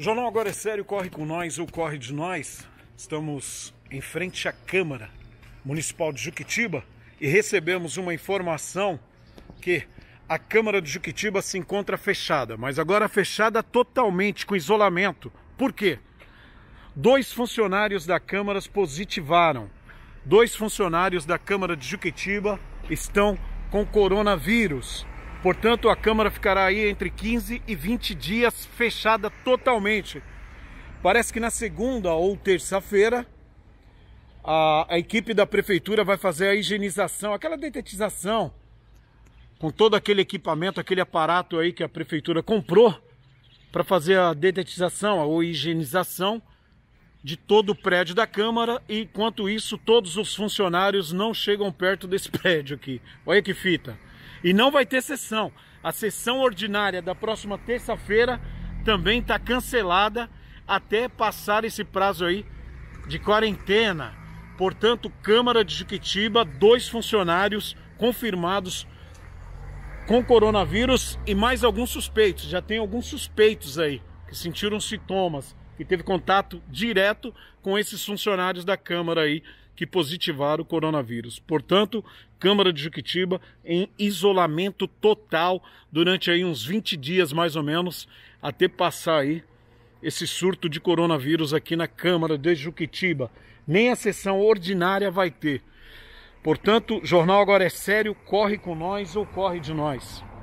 Jornal Agora é Sério, corre com nós ou corre de nós. Estamos em frente à Câmara Municipal de Juquitiba e recebemos uma informação que a Câmara de Juquitiba se encontra fechada, mas agora fechada totalmente, com isolamento. Por quê? Dois funcionários da Câmara positivaram. Dois funcionários da Câmara de Juquitiba estão com coronavírus. Portanto, a Câmara ficará aí entre 15 e 20 dias fechada totalmente. Parece que na segunda ou terça-feira a, a, equipe da prefeitura vai fazer a higienização, aquela detetização, com todo aquele equipamento, aquele aparato aí que a prefeitura comprou para fazer a detetização ou higienização de todo o prédio da Câmara. E enquanto isso, todos os funcionários não chegam perto desse prédio aqui. Olha que fita. E não vai ter sessão. A sessão ordinária da próxima terça-feira também está cancelada até passar esse prazo aí de quarentena. Portanto, Câmara de Juquitiba, dois funcionários confirmados com coronavírus e mais alguns suspeitos. Já tem alguns suspeitos aí que sentiram sintomas, que teve contato direto com esses funcionários da Câmara aí que positivaram o coronavírus. Portanto, Câmara de Juquitiba em isolamento total durante aí uns 20 dias mais ou menos, até passar aí esse surto de coronavírus aqui na Câmara de Juquitiba. Nem a sessão ordinária vai ter. Portanto, jornal agora é sério, corre com nós ou corre de nós.